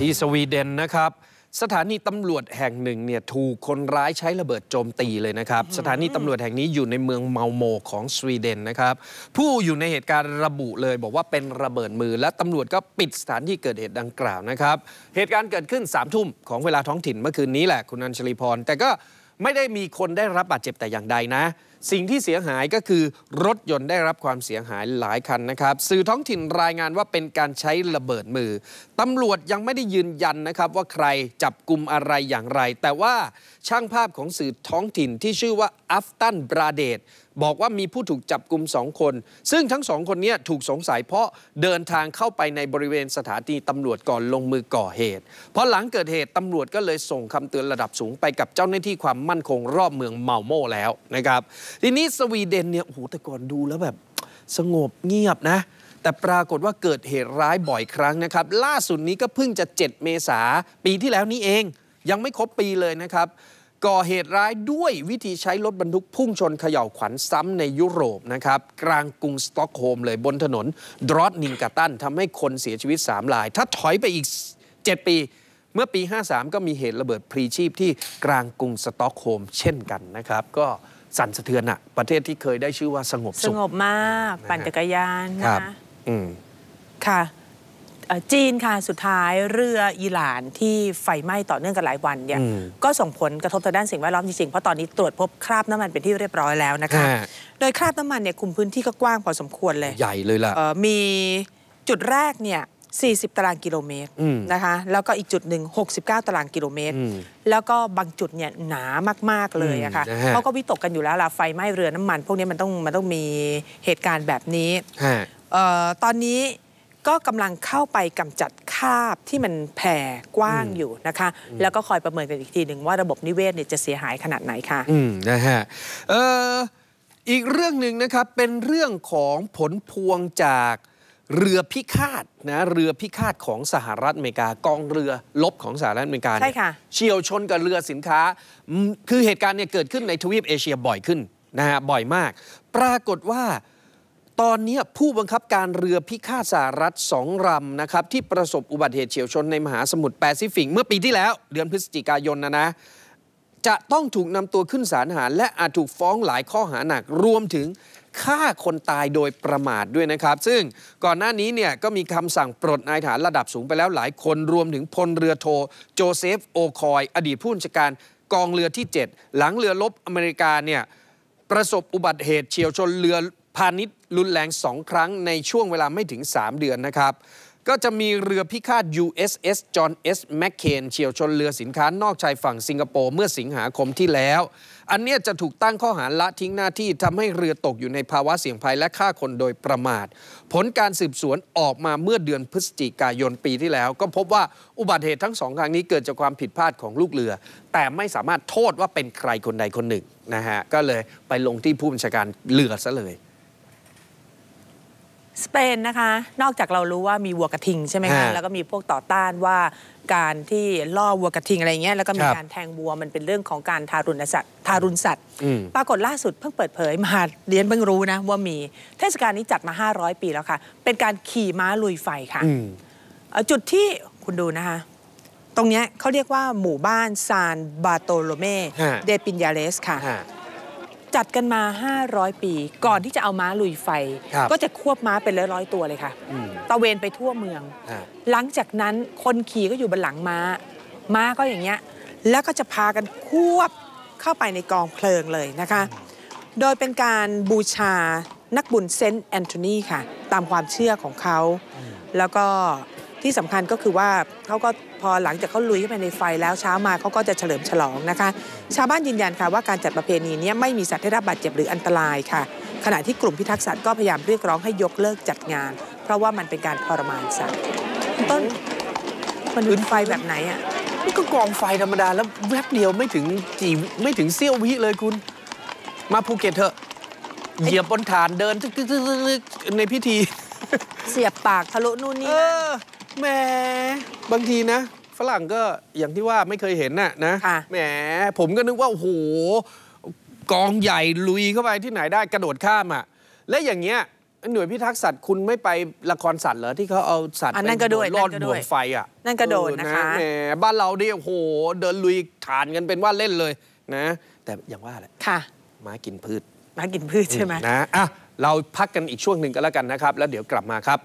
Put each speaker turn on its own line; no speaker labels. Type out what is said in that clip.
ที่สวีเดนนะครับ สถานีตำรวจแห่งหนึ่งเนี่ยถูกคนร้ายใช้ระเบิดโจมตีเลยนะครับ สถานีตำรวจแห่งนี้อยู่ในเมืองเมาโมของสวีเดนนะครับผู้อยู่ในเหตุการณ์ระบุเลย บอกว่าเป็นระเบิดมือและตำรวจก็ปิดสถานที่เกิดเหตุดังกล่าวนะครับเหตุการณ์เกิดขึ้น3ามทุ่มของเวลาท้องถิ่นเมื่อคืนนี้แหละคุณอัญชลีพร แต่ก็ไม่ได้มีคนได้รับบาดเจ็บแต่อย่างใดนะสิ่งที่เสียหายก็คือรถยนต์ได้รับความเสียหายหลายคันนะครับ สื่อท้องถิ่นรายงานว่าเป็นการใช้ระเบิดมือ ตำรวจยังไม่ได้ยืนยันนะครับว่าใครจับกลุ่มอะไรอย่างไร แต่ว่าช่างภาพของสื่อท้องถิ่นที่ชื่อว่าอัฟตันบราเดตบอกว่ามีผู้ถูกจับกลุ่มสองคน ซึ่งทั้งสองคนนี้ถูกสงสัยเพราะเดินทางเข้าไปในบริเวณสถานีตำรวจก่อนลงมือก่อเหตุเพราะหลังเกิดเหตุตำรวจก็เลยส่งคำเตือนระดับสูงไปกับเจ้าหน้าที่ความมั่นคงรอบเมืองเมาโม่แล้วนะครับทีนี้สวีเดนเนี่ยโอ้โห แต่ก่อนดูแล้วแบบสงบเงียบนะ แต่ปรากฏว่าเกิดเหตุร้ายบ่อยครั้งนะครับ ล่าสุดนี้ก็เพิ่งจะ 7 เมษา ปีที่แล้วนี้เองยังไม่ครบปีเลยนะครับก่อเหตุร้ายด้วยวิธีใช้รถบรรทุกพุ่งชนเขย่าวขวัญซ้ำในยุโรปนะครับกลางกรุงสตอกโฮมเลยบนถนน ดรอสนิงกาตันทำให้คนเสียชีวิต3ราย ถ้าถอยไปอีก 7 ปี เมื่อปี 53 ก็มีเหตุระเบิดพรีชีพที่กลางกรุงสตอกโฮมเช่นกันนะครับก็สั่นสะเทือนอะประเทศที่เคยได้ชื่อว่าสงบสุขง
บมากปั่นจักรยานนะคะอืมค่ะจีนค่ะ สุดท้ายเรืออิหร่านที่ไฟไหม้ต่อเนื่องกันหลายวันเนี่ย ก็ส่งผล กระทบต่อด้านสิ่งแวดล้อมจริง ๆ เพราะตอนนี้ตรวจพบคราบน้ำมันเป็นที่เรียบร้อยแล้วนะคะ โดยคราบน้ำมันเนี่ยคุมพื้นที่ก็กว้างพอสมควรเลย ใหญ่เลยล่ะมีจุดแรกเนี่ย40ตารางกิโลเมตรนะคะแล้วก็อีกจุดหนึ่ง 69 ตารางกิโลเมตร แล้วก็บางจุดเนี่ยหนามากๆเลยอะค่ะเขาก็วิตกกันอยู่แล้วล่ะไฟไหม้เรือน้ำมันพวกนี้มันต้องมันต้องมีเหตุการณ์แบบนี้ตอนนี้ก็กำลังเข้าไปกำจัดคาบที่มันแผ่กว้างอยู่นะคะแล้วก็คอยประเมินกันอีกทีหนึ่งว่าระบบนิเวศเนี่ยจะเสียหายขนาดไหนคะ่
ะอืมนะฮะอีกเรื่องหนึ่งนะครับเป็นเรื่องของผลพวงจากเรือพิฆาตนะเรือพิฆาตของสหรัฐอเมริกา กองเรือลบของสหรัฐอเมริกา ใช่ค่ะ เฉียวชนกับเรือสินค้า คือเหตุการณ์เนี่ยเกิดขึ้นในทวีปเอเชียบ่อยขึ้นนะฮะบ่อยมาก ปรากฏว่าตอนนี้ผู้บังคับการเรือพิฆาตสหรัฐสองลำนะครับ ที่ประสบอุบัติเหตุเฉียวชนในมหาสมุทรแปซิฟิกเมื่อปีที่แล้วเดือนพฤศจิกายนนะนะจะต้องถูกนำตัวขึ้นศาลหาและอาจถูกฟ้องหลายข้อหาหนัก รวมถึงฆ่าคนตายโดยประมาทด้วยนะครับ ซึ่งก่อนหน้านี้เนี่ยก็มีคำสั่งปลดนายฐานระดับสูงไปแล้วหลายคนรวมถึงพลเรือโท โจเซฟโอคอย อดีตผู้บัญชาการกองเรือที่ 7 หลังเรือลบอเมริกาเนี่ยประสบอุบัติเหตุเฉียวชนเรือพาณิชย์ รุนแรงสองครั้งในช่วงเวลาไม่ถึง 3 เดือนนะครับก็จะมีเรือพิฆาต USS John S. McCain เฉียวชนเรือสินค้านอกชายฝั่งสิงคโปร์เมื่อสิงหาคมที่แล้ว อันเนี้ยจะถูกตั้งข้อหาละทิ้งหน้าที่ทำให้เรือตกอยู่ในภาวะเสี่ยงภัยและฆ่าคนโดยประมาท ผลการสืบสวนออกมาเมื่อเดือนพฤศจิกายนปีที่แล้ว ก็พบว่าอุบัติเหตุทั้งสองครั้งนี้เกิดจากความผิดพลาดของลูกเรือ แต่ไม่สามารถโทษว่าเป็นใครคนใดคนหนึ่งนะฮะก็เลยไปลงที่ผู้บัญชาการเรือซะเลย
สเปนนะคะ นอกจากเรารู้ว่ามีวัวกระทิง ใช่ไหมคะ แล้วก็มีพวกต่อต้านว่าการที่ล่อวัวกระทิงอะไรเงี้ย แล้วก็มีการแทงวัวมันเป็นเรื่องของการทารุณสัตว์ทารุณสัตว์ ปรากฏล่าสุดเพิ่งเปิดเผยมาเรียนเพิ่งรู้นะว่ามีเทศกาลนี้จัดมา 500 ปีแล้วค่ะ เป็นการขี่ม้าลุยไฟค่ะ จุดที่คุณดูนะคะ ตรงเนี้ยเขาเรียกว่าหมู่บ้านซานบาโตโลเมเดปินยาเลสค่ะะจัดกันมา 500 ปี ก่อนที่จะเอาม้าลุยไฟ ก็จะควบม้าเป็นร้อยๆตัวเลยค่ะตะเวนไปทั่วเมือง หลังจากนั้นคนขี่ก็อยู่บนหลังม้าม้าก็อย่างเงี้ยแล้วก็จะพากันควบเข้าไปในกองเพลิงเลยนะคะ โดยเป็นการบูชานักบุญเซนต์แอนโทนีค่ะ ตามความเชื่อของเขาแล้วก็ที่สำคัญก็คือว่าเขาก็พอหลังจากเขาลุยเข้าไปในไฟแล้วเช้ามาเขาก็จะเฉลิมฉลองนะคะ ชาวบ้านยืนยันค่ะว่าการจัดประเพณีนี้ไม่มีสัตว์ได้รับบาดเจ็บหรืออันตรายค่ะ ขณะที่กลุ่มพิทักษ์สัตว์ก็พยายามเรียกร้องให้ยกเลิกจัดงาน เพราะว่ามันเป็นการทรมานสัตว์ต้นมันอื่
นไฟแบบไหนอ่ะนี่ก็กองไฟธรรมดา แล้วแวบเดียวไม่ถึงจีไม่ถึงเซี่ยววิเลยคุณ มาภูเก็ตเถอะเหยียบบนฐานเดินในพิธีเสียบปากทะลุนู่นนี่นะแหมบางทีนะ ฝรั่งก็อย่างที่ว่าไม่เคยเห็นน่ะนะแหมผมก็นึกว่าโอ้โหกองใหญ่ลุยเข้าไปที่ไหนได้กระโดดข้ามอ่ะและอย่างเงี้ยหน่วยพิทักษ์สัตว์คุณไม่ไปละครสัตว์เหรอที่เขาเอาสัตว์ไปโดนรอดบัวไฟอ่ะนั่นกระโดดนะคะแหมบ้านเราเนี่ยโอ้โห เดินลุยฐานกันเป็นว่าเล่นเลยนะ แต่อย่างว่าแหละค่ะม้ากินพืชม้ากินพืชใช่ไหมนะอ่ะเราพักกันอีกช่วงหนึ่งก็แล้วกันนะครับ แล้วเดี๋ยวกลับมาครับ